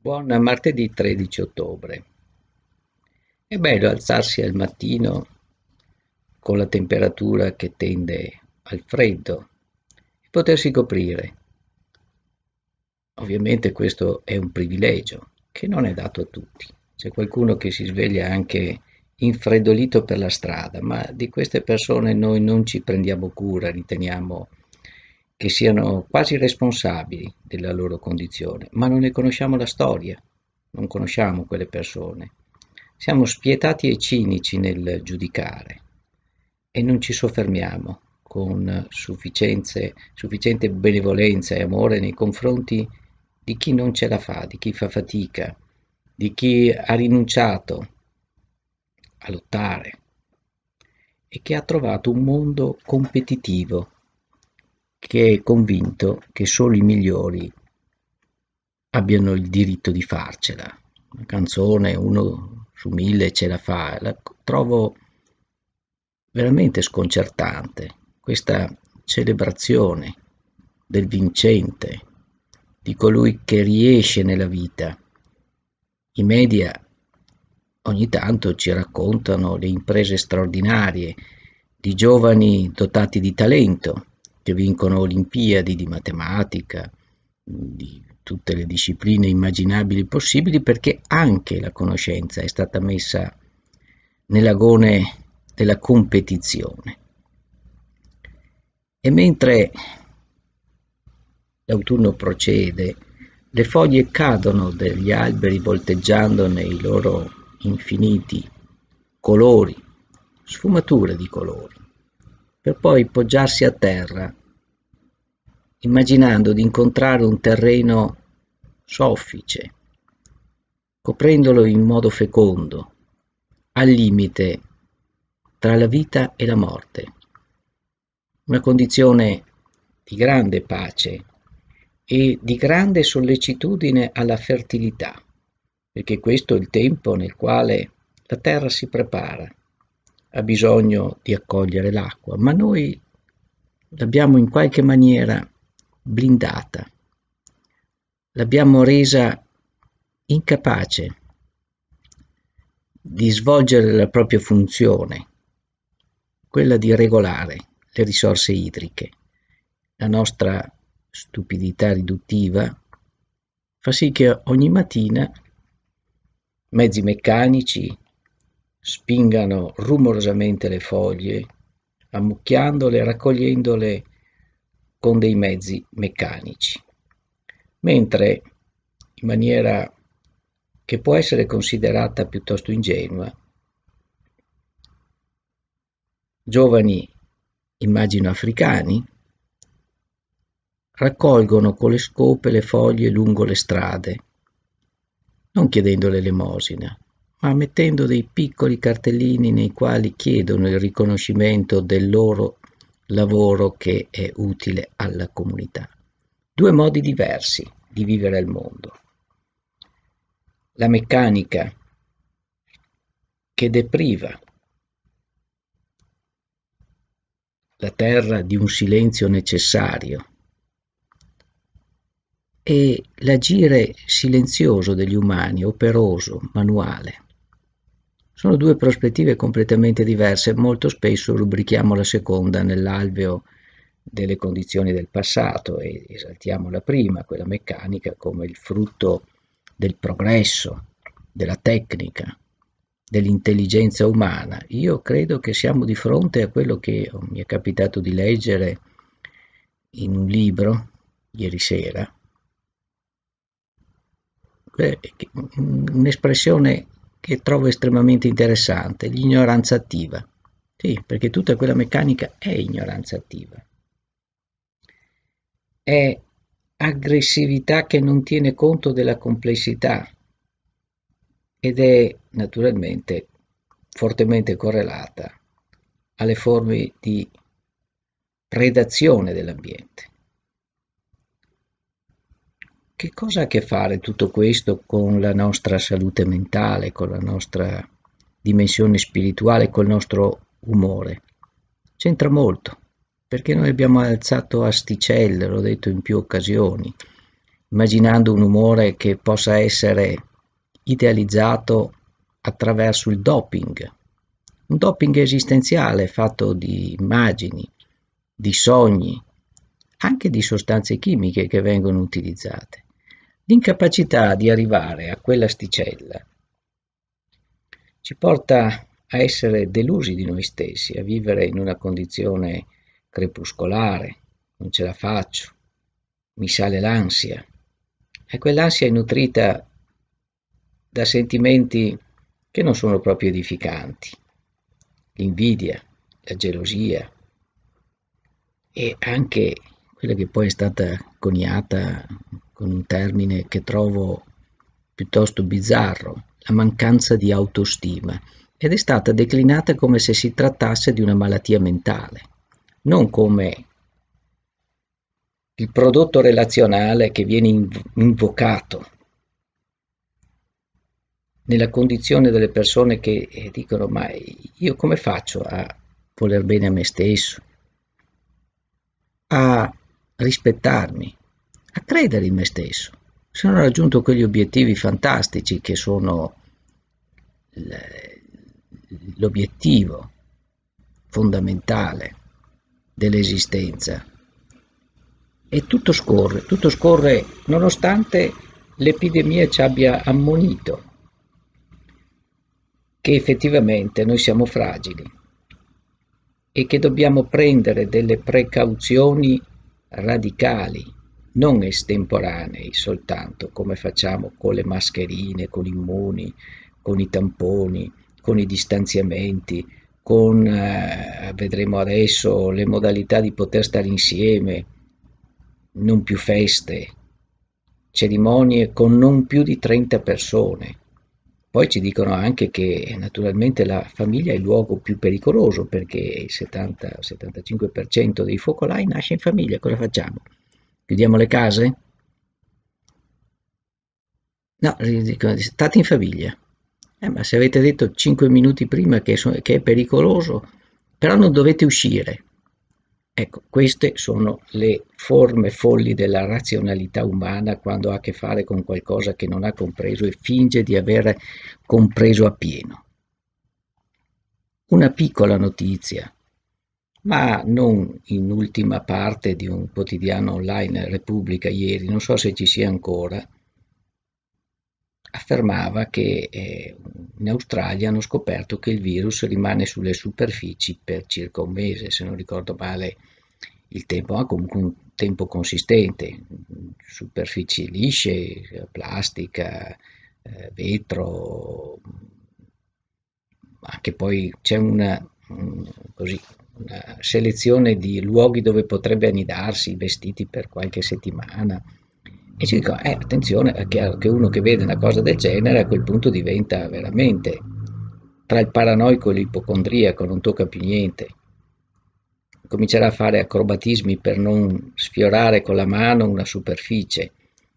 Buon martedì 13 ottobre. È bello alzarsi al mattino con la temperatura che tende al freddo e potersi coprire. Ovviamente questo è un privilegio che non è dato a tutti. C'è qualcuno che si sveglia anche infreddolito per la strada, ma di queste persone noi non ci prendiamo cura, riteniamo che siano quasi responsabili della loro condizione, ma non ne conosciamo la storia, non conosciamo quelle persone. Siamo spietati e cinici nel giudicare e non ci soffermiamo con sufficiente benevolenza e amore nei confronti di chi non ce la fa, di chi fa fatica, di chi ha rinunciato a lottare e che ha trovato un mondo competitivo che è convinto che solo i migliori abbiano il diritto di farcela. Una canzone, uno su mille ce la fa, la trovo veramente sconcertante questa celebrazione del vincente, di colui che riesce nella vita. I media ogni tanto ci raccontano le imprese straordinarie di giovani dotati di talento, che vincono Olimpiadi di matematica, di tutte le discipline immaginabili possibili, perché anche la conoscenza è stata messa nell'agone della competizione. E mentre l'autunno procede, le foglie cadono dagli alberi volteggiando nei loro infiniti colori, sfumature di colori, per poi poggiarsi a terra immaginando di incontrare un terreno soffice, coprendolo in modo fecondo, al limite tra la vita e la morte. Una condizione di grande pace e di grande sollecitudine alla fertilità, perché questo è il tempo nel quale la terra si prepara, ha bisogno di accogliere l'acqua, ma noi l'abbiamo in qualche maniera blindata, l'abbiamo resa incapace di svolgere la propria funzione, quella di regolare le risorse idriche. La nostra stupidità riduttiva fa sì che ogni mattina mezzi meccanici spingano rumorosamente le foglie, ammucchiandole, raccogliendole con dei mezzi meccanici. Mentre in maniera che può essere considerata piuttosto ingenua, giovani, immagino africani, raccolgono con le scope le foglie lungo le strade, non chiedendo l'elemosina, ma mettendo dei piccoli cartellini nei quali chiedono il riconoscimento del loro lavoro che è utile alla comunità. Due modi diversi di vivere il mondo. La meccanica che depriva la terra di un silenzio necessario e l'agire silenzioso degli umani, operoso, manuale. Sono due prospettive completamente diverse, molto spesso rubrichiamo la seconda nell'alveo delle condizioni del passato e esaltiamo la prima, quella meccanica, come il frutto del progresso, della tecnica, dell'intelligenza umana. Io credo che siamo di fronte a quello che mi è capitato di leggere in un libro ieri sera, un'espressione che trovo estremamente interessante, l'ignoranza attiva. Sì, perché tutta quella meccanica è ignoranza attiva. È aggressività che non tiene conto della complessità ed è naturalmente fortemente correlata alle forme di predazione dell'ambiente. Che cosa ha a che fare tutto questo con la nostra salute mentale, con la nostra dimensione spirituale, col nostro umore? C'entra molto, perché noi abbiamo alzato asticelle, l'ho detto in più occasioni, immaginando un umore che possa essere idealizzato attraverso il doping, un doping esistenziale fatto di immagini, di sogni, anche di sostanze chimiche che vengono utilizzate. L'incapacità di arrivare a quell'asticella ci porta a essere delusi di noi stessi, a vivere in una condizione crepuscolare, non ce la faccio, mi sale l'ansia. E quell'ansia è nutrita da sentimenti che non sono proprio edificanti, l'invidia, la gelosia e anche quella che poi è stata coniata con un termine che trovo piuttosto bizzarro, la mancanza di autostima, ed è stata declinata come se si trattasse di una malattia mentale, non come il prodotto relazionale che viene invocato nella condizione delle persone che eh, dicono ma io come faccio a voler bene a me stesso, a rispettarmi, a credere in me stesso. Se non ho raggiunto quegli obiettivi fantastici che sono l'obiettivo fondamentale dell'esistenza. E tutto scorre, tutto scorre nonostante l'epidemia ci abbia ammonito che effettivamente noi siamo fragili e che dobbiamo prendere delle precauzioni radicali non estemporanei soltanto come facciamo con le mascherine, con i muni, con i tamponi, con i distanziamenti, con eh, vedremo adesso le modalità di poter stare insieme, non più feste, cerimonie con non più di 30 persone. Poi ci dicono anche che naturalmente la famiglia è il luogo più pericoloso perché il 70-75% dei focolai nasce in famiglia, cosa facciamo? Chiudiamo le case? No, state in famiglia. Eh, ma se avete detto 5 minuti prima che, so, che è pericoloso, però non dovete uscire. Ecco, queste sono le forme folli della razionalità umana quando ha a che fare con qualcosa che non ha compreso e finge di aver compreso appieno. Una piccola notizia, ma non in ultima parte di un quotidiano online, Repubblica, ieri, non so se ci sia ancora, affermava che eh, in Australia hanno scoperto che il virus rimane sulle superfici per circa un mese, se non ricordo male il tempo, ha comunque un tempo consistente, superfici lisce, plastica, eh, vetro, anche poi c'è una, mm, così, una selezione di luoghi dove potrebbe annidarsi, vestiti per qualche settimana. E ci dicono, eh, attenzione, è eh, chiaro che uno che vede una cosa del genere a quel punto diventa veramente tra il paranoico e l'ipocondriaco, non tocca più niente. Comincerà a fare acrobatismi per non sfiorare con la mano una superficie,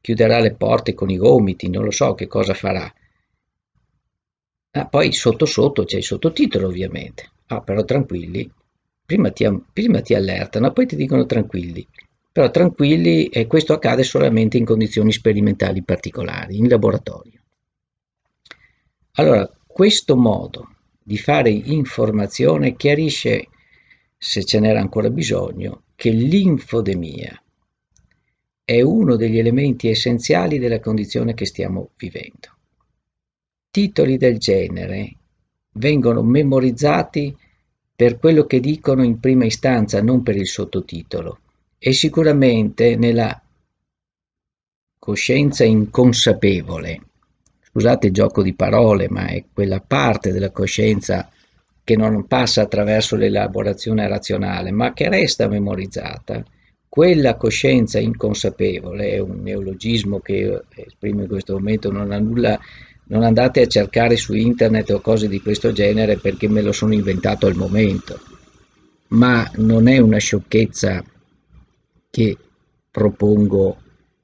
chiuderà le porte con i gomiti, non lo so che cosa farà. Ah, poi sotto sotto c'è il sottotitolo ovviamente. Ah, però tranquilli, prima ti, prima ti allertano, poi ti dicono tranquilli. Però tranquilli, e questo accade solamente in condizioni sperimentali particolari, in laboratorio. Allora, questo modo di fare informazione chiarisce, se ce n'era ancora bisogno, che l'infodemia è uno degli elementi essenziali della condizione che stiamo vivendo. Titoli del genere vengono memorizzati per quello che dicono in prima istanza, non per il sottotitolo. E sicuramente nella coscienza inconsapevole, scusate il gioco di parole, ma è quella parte della coscienza che non passa attraverso l'elaborazione razionale, ma che resta memorizzata, quella coscienza inconsapevole, è un neologismo che esprimo in questo momento, non ha nulla non andate a cercare su internet o cose di questo genere perché me lo sono inventato al momento, ma non è una sciocchezza che propongo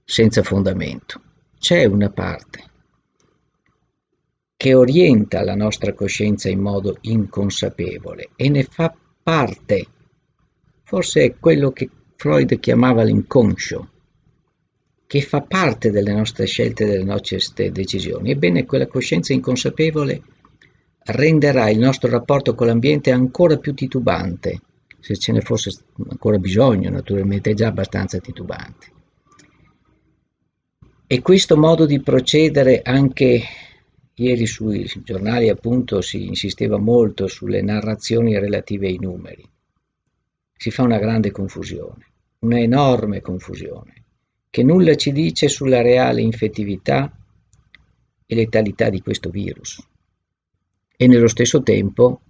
senza fondamento. C'è una parte che orienta la nostra coscienza in modo inconsapevole e ne fa parte, forse è quello che Freud chiamava l'inconscio, che fa parte delle nostre scelte e delle nostre decisioni. Ebbene, quella coscienza inconsapevole renderà il nostro rapporto con l'ambiente ancora più titubante, se ce ne fosse ancora bisogno, naturalmente è già abbastanza titubante. E questo modo di procedere anche ieri sui giornali appunto si insisteva molto sulle narrazioni relative ai numeri. Si fa una grande confusione, una enorme confusione che nulla ci dice sulla reale infettività e letalità di questo virus. E nello stesso tempo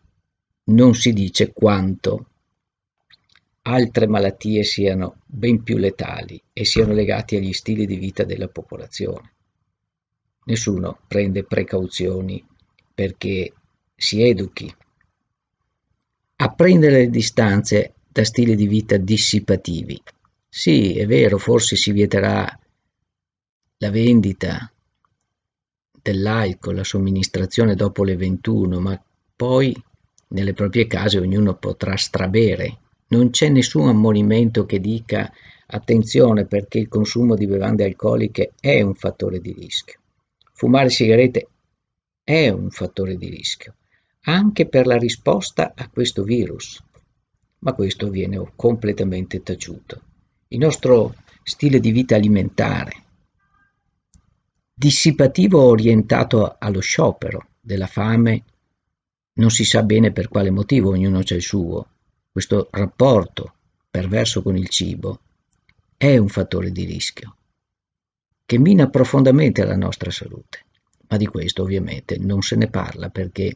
non si dice quanto altre malattie siano ben più letali e siano legate agli stili di vita della popolazione. Nessuno prende precauzioni perché si educhi. A prendere le distanze da stili di vita dissipativi sì, è vero, forse si vieterà la vendita dell'alcol, la somministrazione dopo le 21, ma poi nelle proprie case ognuno potrà strabere. Non c'è nessun ammonimento che dica attenzione perché il consumo di bevande alcoliche è un fattore di rischio. Fumare sigarette è un fattore di rischio, anche per la risposta a questo virus, ma questo viene completamente taciuto il nostro stile di vita alimentare, dissipativo orientato allo sciopero della fame, non si sa bene per quale motivo, ognuno c'è il suo, questo rapporto perverso con il cibo è un fattore di rischio che mina profondamente la nostra salute, ma di questo ovviamente non se ne parla perché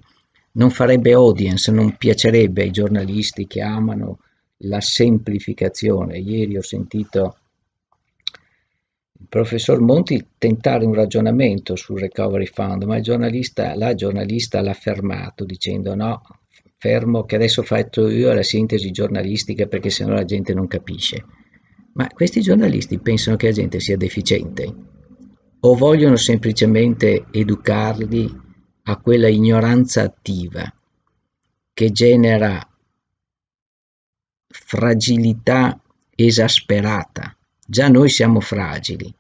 non farebbe audience, non piacerebbe ai giornalisti che amano la semplificazione. Ieri ho sentito il professor Monti tentare un ragionamento sul Recovery Fund, ma giornalista, la giornalista l'ha fermato dicendo no, fermo che adesso faccio io la sintesi giornalistica perché sennò la gente non capisce. Ma questi giornalisti pensano che la gente sia deficiente o vogliono semplicemente educarli a quella ignoranza attiva che genera fragilità esasperata. Già noi siamo fragili.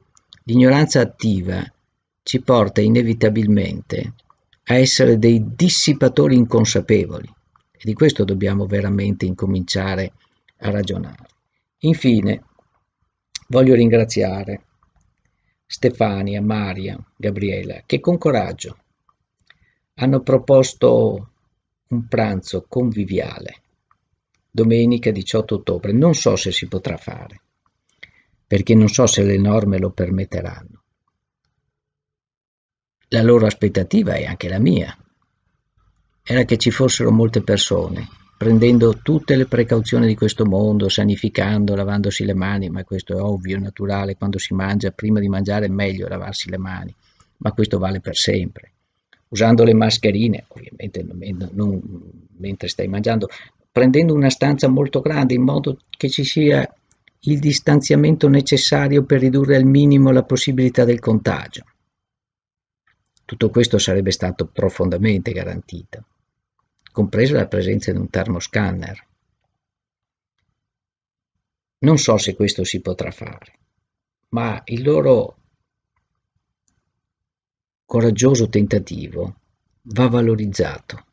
L'ignoranza attiva ci porta inevitabilmente a essere dei dissipatori inconsapevoli e di questo dobbiamo veramente incominciare a ragionare. Infine, voglio ringraziare Stefania, Maria, Gabriella, che con coraggio hanno proposto un pranzo conviviale domenica 18 ottobre. Non so se si potrà fare, perché non so se le norme lo permetteranno. La loro aspettativa e anche la mia era che ci fossero molte persone, prendendo tutte le precauzioni di questo mondo, sanificando, lavandosi le mani, ma questo è ovvio, naturale, quando si mangia, prima di mangiare è meglio lavarsi le mani, ma questo vale per sempre. Usando le mascherine, ovviamente non, non, mentre stai mangiando, prendendo una stanza molto grande in modo che ci sia il distanziamento necessario per ridurre al minimo la possibilità del contagio. Tutto questo sarebbe stato profondamente garantito, compresa la presenza di un termoscanner. Non so se questo si potrà fare, ma il loro coraggioso tentativo va valorizzato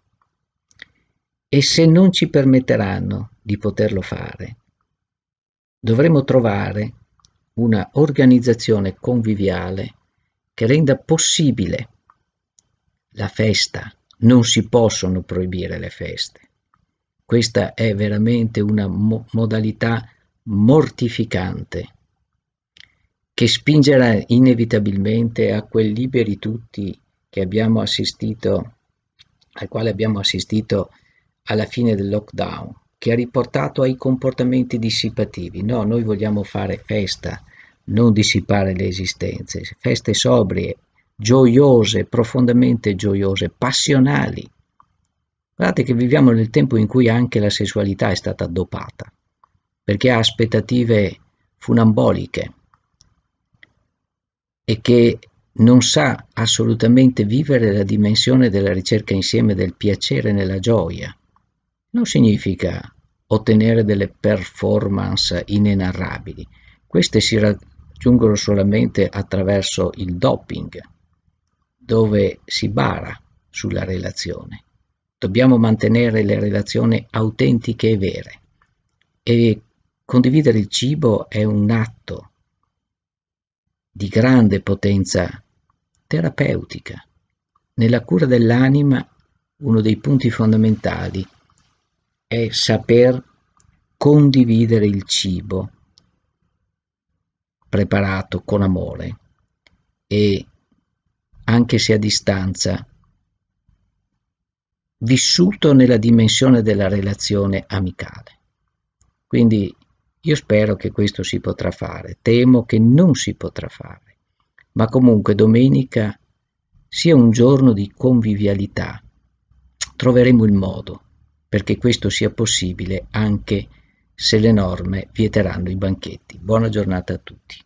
e se non ci permetteranno di poterlo fare, dovremo trovare una organizzazione conviviale che renda possibile la festa. Non si possono proibire le feste. Questa è veramente una mo- modalità mortificante che spingerà inevitabilmente a quel liberi tutti che abbiamo assistito, al quale abbiamo assistito alla fine del lockdown che ha riportato ai comportamenti dissipativi. No, noi vogliamo fare festa, non dissipare le esistenze, feste sobrie, gioiose, profondamente gioiose, passionali. Guardate che viviamo nel tempo in cui anche la sessualità è stata dopata, perché ha aspettative funamboliche e che non sa assolutamente vivere la dimensione della ricerca insieme del piacere nella gioia non significa ottenere delle performance inenarrabili, queste si raggiungono solamente attraverso il doping, dove si bara sulla relazione. Dobbiamo mantenere le relazioni autentiche e vere e condividere il cibo è un atto di grande potenza terapeutica. Nella cura dell'anima uno dei punti fondamentali è saper condividere il cibo preparato con amore e anche se a distanza vissuto nella dimensione della relazione amicale. Quindi io spero che questo si potrà fare, temo che non si potrà fare, ma comunque domenica sia un giorno di convivialità, troveremo il modo perché questo sia possibile anche se le norme vieteranno i banchetti. Buona giornata a tutti.